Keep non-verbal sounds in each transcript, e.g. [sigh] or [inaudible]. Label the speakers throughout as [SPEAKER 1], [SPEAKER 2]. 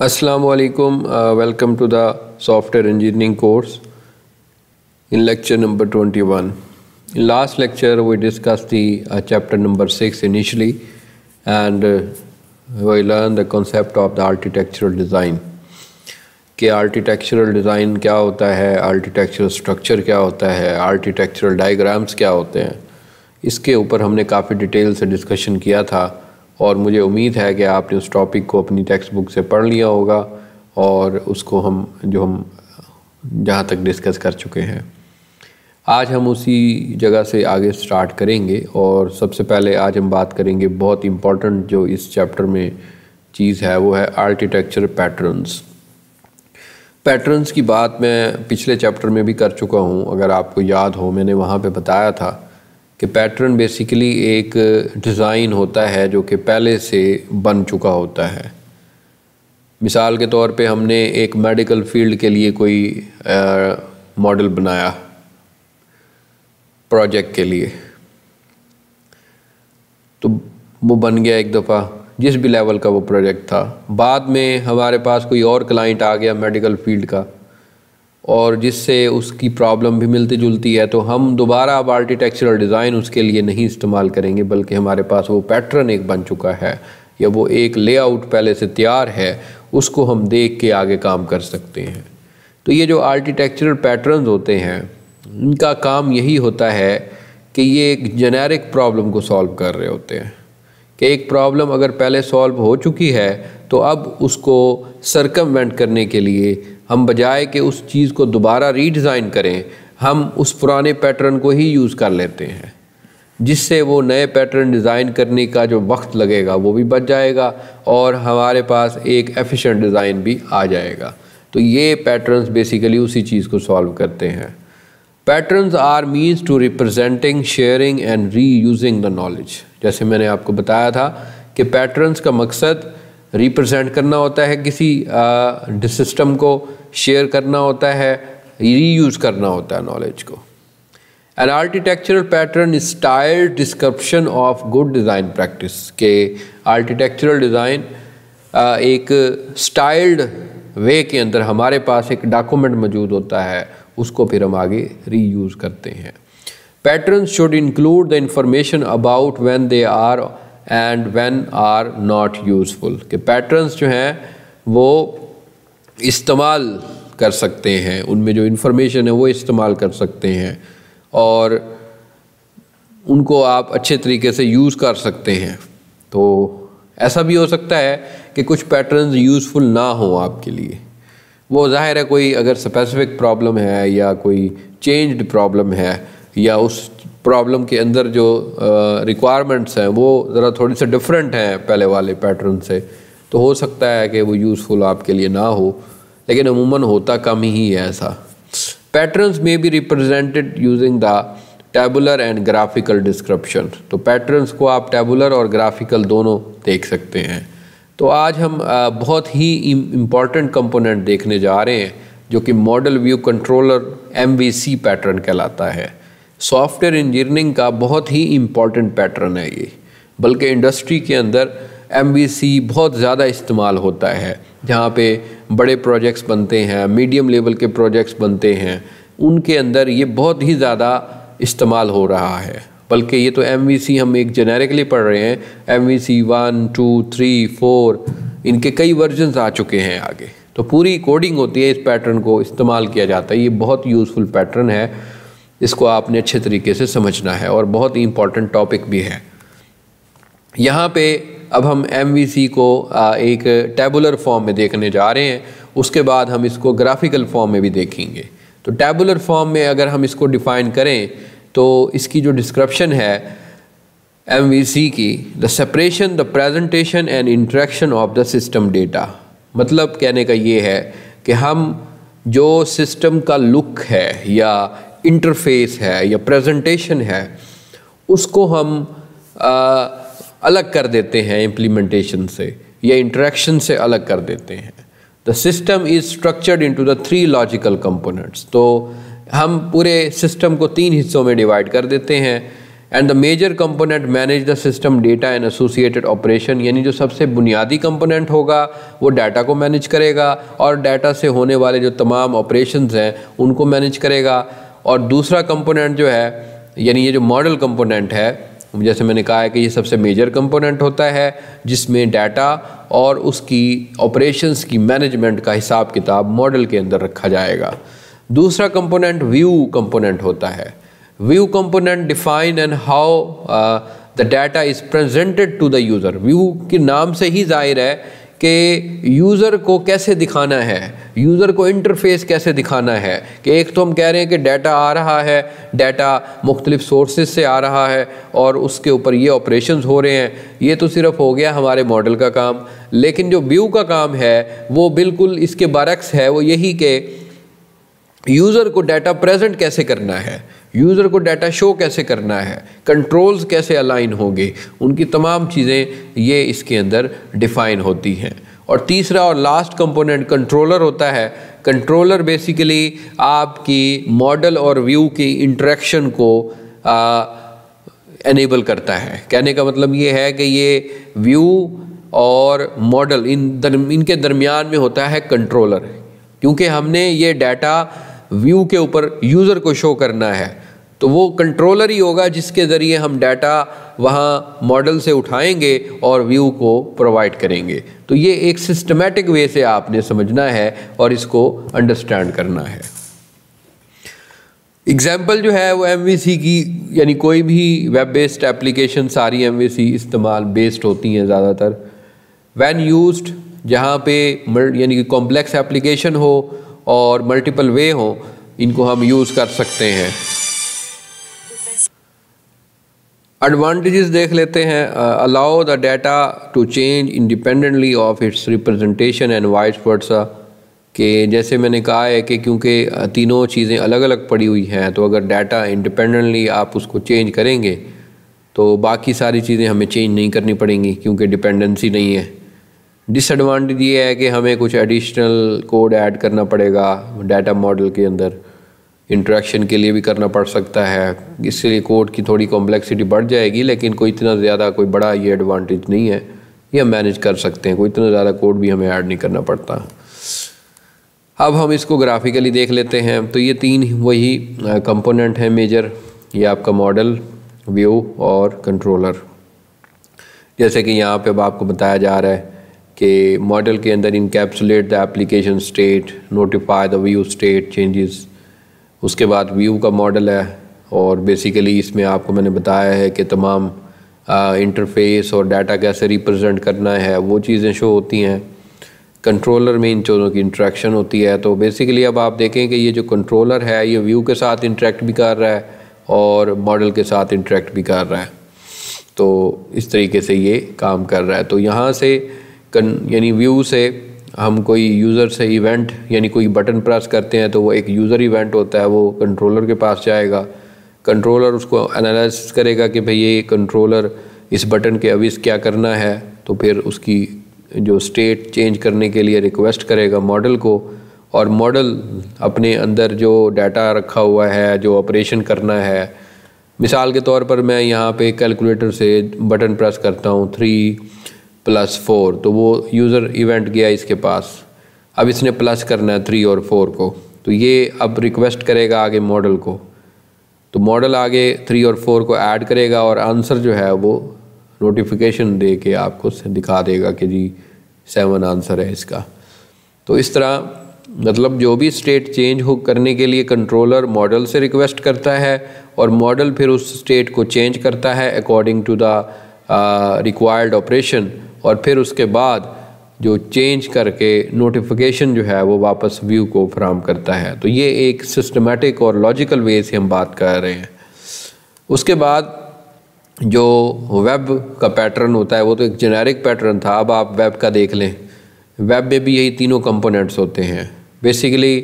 [SPEAKER 1] Assalamualaikum. Uh, welcome to the software engineering course in lecture number 21. In last lecture we discussed the uh, chapter number 6 initially and uh, we learned the concept of the architectural design. कि architectural design क्या होता है architectural structure क्या होता है architectural diagrams क्या होते हैं इसके ऊपर हमने काफ़ी डिटेल से डिस्कशन किया था और मुझे उम्मीद है कि आपने उस टॉपिक को अपनी टेक्स्ट बुक से पढ़ लिया होगा और उसको हम जो हम जहाँ तक डिस्कस कर चुके हैं आज हम उसी जगह से आगे स्टार्ट करेंगे और सबसे पहले आज हम बात करेंगे बहुत इम्पॉर्टेंट जो इस चैप्टर में चीज़ है वो है आर्किटेक्चर पैटर्न्स पैटर्न्स की बात मैं पिछले चैप्टर में भी कर चुका हूँ अगर आपको याद हो मैंने वहाँ पे बताया था कि पैटर्न बेसिकली एक डिज़ाइन होता है जो कि पहले से बन चुका होता है मिसाल के तौर पे हमने एक मेडिकल फील्ड के लिए कोई मॉडल बनाया प्रोजेक्ट के लिए तो वो बन गया एक दफ़ा जिस भी लेवल का वो प्रोजेक्ट था बाद में हमारे पास कोई और क्लाइंट आ गया मेडिकल फील्ड का और जिससे उसकी प्रॉब्लम भी मिलती जुलती है तो हम दोबारा अब आर्टिटेक्चरल डिज़ाइन उसके लिए नहीं इस्तेमाल करेंगे बल्कि हमारे पास वो पैटर्न एक बन चुका है या वो एक लेआउट पहले से तैयार है उसको हम देख के आगे काम कर सकते हैं तो ये जो आर्टिटेक्चरल पैटर्न होते हैं इनका काम यही होता है कि ये एक जेनेरिक प्रॉब्लम को सॉल्व कर रहे होते हैं कि एक प्रॉब्लम अगर पहले सॉल्व हो चुकी है तो अब उसको सरकमवेंट करने के लिए हम बजाय के उस चीज़ को दोबारा रीडिज़ाइन करें हम उस पुराने पैटर्न को ही यूज़ कर लेते हैं जिससे वो नए पैटर्न डिज़ाइन करने का जो वक्त लगेगा वो भी बच जाएगा और हमारे पास एक एफिशिएंट डिज़ाइन भी आ जाएगा तो ये पैटर्न्स बेसिकली उसी चीज़ को सॉल्व करते हैं patterns are means to representing sharing and reusing the knowledge जैसे मैंने आपको बताया था कि पैटर्न्स का मकसद रिप्रेजेंट करना होता है किसी सिस्टम को शेयर करना होता है रीयूज करना होता है नॉलेज को an architectural pattern style description of good design practice के आर्टिटेक्चरल डिज़ाइन एक स्टाइल्ड वे के अंदर हमारे पास एक डॉक्यूमेंट मौजूद होता है उसको फिर हम आगे रीयूज़ करते हैं pattern should include the information about when they are and when are not useful के पैटर्न्स जो हैं वो इस्तेमाल कर सकते हैं उनमें जो इंफॉर्मेशन है वो इस्तेमाल कर सकते हैं और उनको आप अच्छे तरीके से यूज़ कर सकते हैं तो ऐसा भी हो सकता है कि कुछ पैटर्न्स यूज़फुल ना हो आपके लिए वो जाहिर है कोई अगर स्पेसिफिक प्रॉब्लम है या कोई चेंज्ड प्रॉब्लम है या उस प्रॉब्लम के अंदर जो रिक्वायरमेंट्स हैं वो ज़रा थोड़ी से डिफरेंट हैं पहले वाले पैटर्न से तो हो सकता है कि वो यूज़फुल आपके लिए ना हो लेकिन अमूमन होता कम ही है ऐसा पैटर्न्स में be represented using the tabular and graphical description तो पैटर्न्स को आप टेबुलर और ग्राफिकल दोनों देख सकते हैं तो आज हम बहुत ही इम्पॉर्टेंट कंपोनेंट देखने जा रहे हैं जो कि model view controller M pattern कहलाता है सॉफ्टवेयर इंजीनियरिंग का बहुत ही इम्पॉर्टेंट पैटर्न है ये बल्कि इंडस्ट्री के अंदर एम बहुत ज़्यादा इस्तेमाल होता है जहाँ पे बड़े प्रोजेक्ट्स बनते हैं मीडियम लेवल के प्रोजेक्ट्स बनते हैं उनके अंदर ये बहुत ही ज़्यादा इस्तेमाल हो रहा है बल्कि ये तो एम हम एक जेनेरिकली पढ़ रहे हैं M V C one two three four इनके कई वर्जन आ चुके हैं आगे तो पूरी कोडिंग होती है इस पैटर्न को इस्तेमाल किया जाता है ये बहुत यूज़फुल पैटर्न है इसको आपने अच्छे तरीके से समझना है और बहुत ही इम्पॉर्टेंट टॉपिक भी है यहाँ पे अब हम एम को एक टेबुलर फॉर्म में देखने जा रहे हैं उसके बाद हम इसको ग्राफिकल फॉर्म में भी देखेंगे तो टेबुलर फॉर्म में अगर हम इसको डिफ़ाइन करें तो इसकी जो डिस्क्रिप्शन है एम की the separation the presentation and interaction of the system data मतलब कहने का ये है कि हम जो सिस्टम का लुक है या इंटरफेस है या प्रेजेंटेशन है उसको हम आ, अलग कर देते हैं इम्प्लीमेंटेशन से या इंटरेक्शन से अलग कर देते हैं the system is structured into the three logical components तो हम पूरे सिस्टम को तीन हिस्सों में डिवाइड कर देते हैं and the major component manage the system data and associated operation यानी जो सबसे बुनियादी कंपोनेंट होगा वो डाटा को मैनेज करेगा और डाटा से होने वाले जो तमाम ऑपरेशंस हैं उनको मैनेज करेगा और दूसरा कंपोनेंट जो है यानी ये जो मॉडल कंपोनेंट है जैसे मैंने कहा है कि ये सबसे मेजर कंपोनेंट होता है जिसमें डाटा और उसकी ऑपरेशंस की मैनेजमेंट का हिसाब किताब मॉडल के अंदर रखा जाएगा दूसरा कंपोनेंट व्यू कंपोनेंट होता है view component define and how the data is presented to the user view के नाम से ही जाहिर है कि यूज़र को कैसे दिखाना है यूज़र को इंटरफेस कैसे दिखाना है कि एक तो हम कह रहे हैं कि डाटा आ रहा है डाटा मुख्तलिफ़ सोर्सेज से आ रहा है और उसके ऊपर ये ऑपरेशन हो रहे हैं ये तो सिर्फ हो गया हमारे मॉडल का काम लेकिन जो व्यू का काम है वो बिल्कुल इसके बरक्स है वो यही कि यूज़र को डाटा प्रेजेंट कैसे करना है यूज़र को डाटा शो कैसे करना है कंट्रोल्स कैसे अलाइन होंगे उनकी तमाम चीज़ें ये इसके अंदर डिफ़ाइन होती हैं और तीसरा और लास्ट कंपोनेंट कंट्रोलर होता है कंट्रोलर बेसिकली आपकी मॉडल और व्यू की इंट्रैक्शन को एनेबल करता है कहने का मतलब ये है कि ये व्यू और मॉडल इन दर, इनके दरमियान में होता है कंट्रोलर क्योंकि हमने ये डाटा व्यू के ऊपर यूज़र को शो करना है तो वो कंट्रोलर ही होगा जिसके ज़रिए हम डाटा वहाँ मॉडल से उठाएंगे और व्यू को प्रोवाइड करेंगे तो ये एक सिस्टमेटिक वे से आपने समझना है और इसको अंडरस्टैंड करना है एग्ज़ाम्पल जो है वो एम की यानी कोई भी वेब बेस्ड एप्लीकेशन सारी एम इस्तेमाल बेस्ड होती हैं ज़्यादातर वैन यूज जहाँ पे यानी कि कॉम्प्लेक्स एप्लीकेशन हो और मल्टीपल वे हो इनको हम यूज़ कर सकते हैं एडवांटेजेस देख लेते हैं allow the data to change independently of its representation and vice versa कि जैसे मैंने कहा है कि क्योंकि uh, तीनों चीज़ें अलग अलग पड़ी हुई हैं तो अगर डाटा इंडिपेंडेंटली आप उसको चेंज करेंगे तो बाकी सारी चीज़ें हमें चेंज नहीं करनी पड़ेंगी क्योंकि डिपेंडेंसी नहीं है डिसएडवांटेज ये है कि हमें कुछ एडिशनल कोड ऐड करना पड़ेगा डाटा मॉडल के अंदर इंट्रैक्शन के लिए भी करना पड़ सकता है इसलिए कोड की थोड़ी कॉम्प्लेक्सिटी बढ़ जाएगी लेकिन कोई इतना ज़्यादा कोई बड़ा ये एडवांटेज नहीं है ये हम मैनेज कर सकते हैं कोई इतना ज़्यादा कोड भी हमें ऐड नहीं करना पड़ता अब हम इसको ग्राफिकली देख लेते हैं तो ये तीन वही कंपोनेंट हैं मेजर ये आपका मॉडल व्यू और कंट्रोलर जैसे कि यहाँ पे अब आपको बताया जा रहा है कि मॉडल के अंदर encapsulate the application state notify the view state changes उसके बाद व्यू का मॉडल है और बेसिकली इसमें आपको मैंने बताया है कि तमाम इंटरफेस और डाटा कैसे रिप्रेजेंट करना है वो चीज़ें शो होती हैं कंट्रोलर में इन चीज़ों की इंट्रैक्शन होती है तो बेसिकली अब आप देखें कि ये जो कंट्रोलर है ये व्यू के साथ इंट्रैक्ट भी कर रहा है और मॉडल के साथ इंट्रैक्ट भी कर रहा है तो इस तरीके से ये काम कर रहा है तो यहाँ से यानी व्यू से हम कोई यूज़र से इवेंट यानी कोई बटन प्रेस करते हैं तो वो एक यूज़र इवेंट होता है वो कंट्रोलर के पास जाएगा कंट्रोलर उसको एनालिस करेगा कि भाई ये कंट्रोलर इस बटन के अविस क्या करना है तो फिर उसकी जो स्टेट चेंज करने के लिए रिक्वेस्ट करेगा मॉडल को और मॉडल अपने अंदर जो डाटा रखा हुआ है जो ऑपरेशन करना है मिसाल के तौर पर मैं यहाँ पे कैलकुलेटर से बटन प्रेस करता हूँ थ्री प्लस फोर तो वो यूज़र इवेंट गया इसके पास अब इसने प्लस करना है थ्री और फोर को तो ये अब रिक्वेस्ट करेगा आगे मॉडल को तो मॉडल आगे थ्री और फोर को ऐड करेगा और आंसर जो है वो नोटिफिकेशन दे के आपको दिखा देगा कि जी सेवन आंसर है इसका तो इस तरह मतलब जो भी स्टेट चेंज हो करने के लिए कंट्रोलर मॉडल से रिक्वेस्ट करता है और मॉडल फिर उस स्टेट को चेंज करता है according to the required operation और फिर उसके बाद जो चेंज करके नोटिफिकेशन जो है वो वापस व्यू को फ्राम करता है तो ये एक सिस्टमेटिक और लॉजिकल वे से हम बात कर रहे हैं उसके बाद जो वेब का पैटर्न होता है वो तो एक जेनेरिक पैटर्न था अब आप वेब का देख लें वेब में भी यही तीनों कंपोनेंट्स होते हैं बेसिकली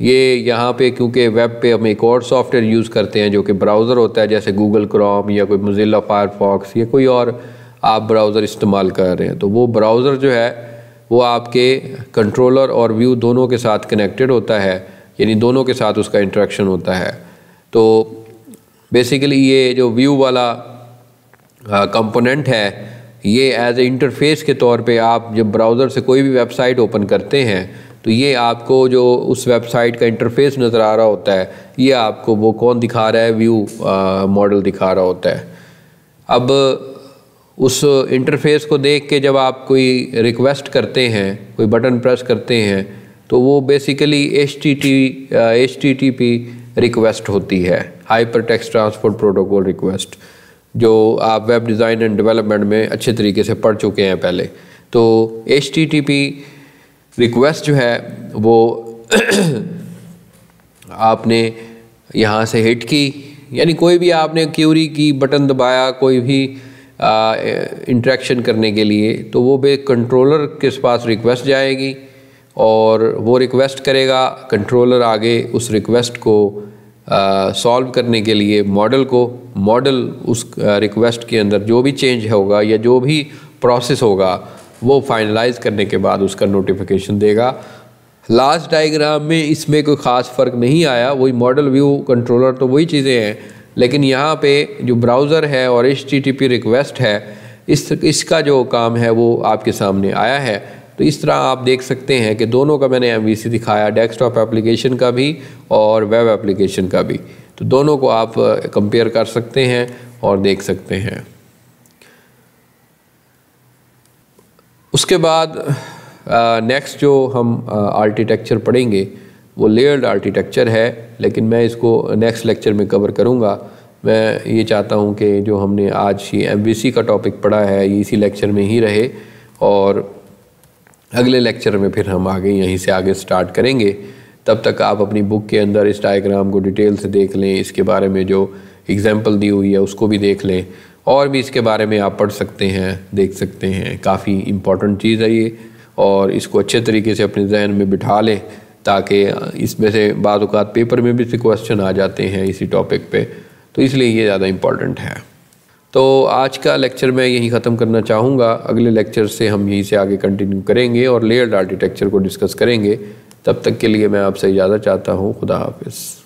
[SPEAKER 1] ये यहाँ पे क्योंकि वेब पे हम एक और सॉफ्टवेयर यूज़ करते हैं जो कि ब्राउज़र होता है जैसे गूगल क्रोम या कोई मोजिला फायरफॉक्स या कोई और आप ब्राउज़र इस्तेमाल कर रहे हैं तो वो ब्राउज़र जो है वो आपके कंट्रोलर और व्यू दोनों के साथ कनेक्टेड होता है यानी दोनों के साथ उसका इंट्रैक्शन होता है तो बेसिकली ये जो व्यू वाला कंपोनेंट है ये एज ए इंटरफेस के तौर पे आप जब ब्राउज़र से कोई भी वेबसाइट ओपन करते हैं तो ये आपको जो उस वेबसाइट का इंटरफेस नज़र आ रहा होता है ये आपको वो कौन दिखा रहा है व्यू मॉडल दिखा रहा होता है अब उस इंटरफेस को देख के जब आप कोई रिक्वेस्ट करते हैं कोई बटन प्रेस करते हैं तो वो basically H T T H T T P request होती है hyper text transport protocol request जो आप वेब डिज़ाइन एंड डेवलपमेंट में अच्छे तरीके से पढ़ चुके हैं पहले तो H T T P request जो है वो [clears throat] आपने यहाँ से हिट की यानी कोई भी आपने क्यूरी की बटन दबाया कोई भी इंट्रैक्शन करने के लिए तो वो भी कंट्रोलर के पास रिक्वेस्ट जाएगी और वो रिक्वेस्ट करेगा कंट्रोलर आगे उस रिक्वेस्ट को सॉल्व करने के लिए मॉडल को मॉडल उस रिक्वेस्ट के अंदर जो भी चेंज होगा या जो भी प्रोसेस होगा वो फाइनलाइज करने के बाद उसका नोटिफिकेशन देगा लास्ट डायग्राम में इसमें कोई ख़ास फ़र्क नहीं आया वही मॉडल व्यू कंट्रोलर तो वही चीज़ें हैं लेकिन यहाँ पे जो ब्राउज़र है और एच रिक्वेस्ट है इस इसका जो काम है वो आपके सामने आया है तो इस तरह आप देख सकते हैं कि दोनों का मैंने एम दिखाया डेस्कटॉप एप्लीकेशन का भी और वेब एप्लीकेशन का भी तो दोनों को आप कंपेयर कर सकते हैं और देख सकते हैं उसके बाद नेक्स्ट जो हम आर्किटेक्चर पढ़ेंगे वो लेयर्ड आर्किटेक्चर है लेकिन मैं इसको नेक्स्ट लेक्चर में कवर करूँगा मैं ये चाहता हूँ कि जो हमने आज ये एम का टॉपिक पढ़ा है ये इसी लेक्चर में ही रहे और अगले लेक्चर में फिर हम आगे यहीं से आगे स्टार्ट करेंगे तब तक आप अपनी बुक के अंदर इस डायग्राम को डिटेल से देख लें इसके बारे में जो एग्ज़ैम्पल दी हुई है उसको भी देख लें और भी इसके बारे में आप पढ़ सकते हैं देख सकते हैं काफ़ी इम्पॉर्टेंट चीज़ है ये और इसको अच्छे तरीके से अपने जहन में बिठा लें ताकि इसमें से बाद अवत पेपर में भी से क्वेश्चन आ जाते हैं इसी टॉपिक पे तो इसलिए ये ज़्यादा इम्पॉर्टेंट है तो आज का लेक्चर मैं यहीं ख़त्म करना चाहूँगा अगले लेक्चर से हम यहीं से आगे कंटिन्यू करेंगे और लेयर्ड आर्किटेक्चर को डिस्कस करेंगे तब तक के लिए मैं आपसे इजाज़त चाहता हूँ खुदा हाफिज़